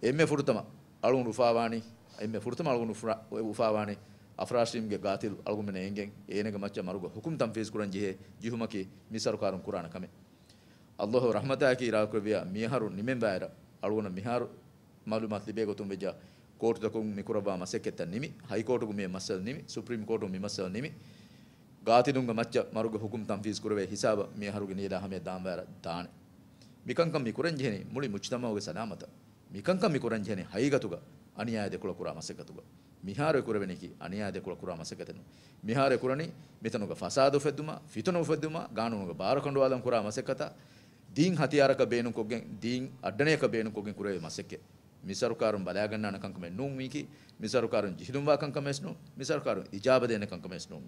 එම ෆුරතම අලුන් රුපාවානි එම ෆුරතම අලුන් උපාවානි අෆරාශීම්ගේ ගාතිල් අලුගුමන එංගෙන් ඒනක මච්ච මරුග හුකුම් තම් ෆේස් කුරන් ජිහෙ ජිහුමකි මිසරුකාරුම් කුරාන කමේ අල්ලාහ් රහමතකි ඉරාකුරවිය මිහරු නිමෙන් බෑර අලුගුන මිහරු මාලුමත් ලිබේ ගොතුම් වෙජා කෝටුතකුන් මිකුරබා මසෙකෙත නිමි හයිකෝටුගු මේ මසල් නිමි සුප්‍රීම කෝටු මිමසල් නිමි ගාතිනුන්ග මච්ච මරුග හුකුම් තම්ෆීස් කරවේ හිසාබ මිහරුගේ නියදා හැම දාම් වැර දාන මිකංකම් මිකුරන් ජෙනේ මුලි මුච්තමෝගේ සලාමත మికంకం కురంజనే హైగతుగా අනියාය දෙකුළ කුරා මසකතුග මිහාර කුරවෙනෙකි අනියාය දෙකුළ කුරා මසකතෙනු මිහාර කුරණි මෙතනුග ෆසාදු ෆෙද්දුම ෆිතනු ෆෙද්දුම ගානුනුග බාරකඬු ආලම් කුරා මසකත දීන් හතියාරක බේනු කොගෙන් දීන් අඩණයක බේනු කොගෙන් කුරේ මසකේ මිසරුකාරුන් බලා ගන්නාන කංකමෙන් නුම් වීකි මිසරුකාරුන් ජිහිදුම් වා කංකමෙස්නු මිසරුකාරුන් ඉජාබ දෙන කංකමෙස්නු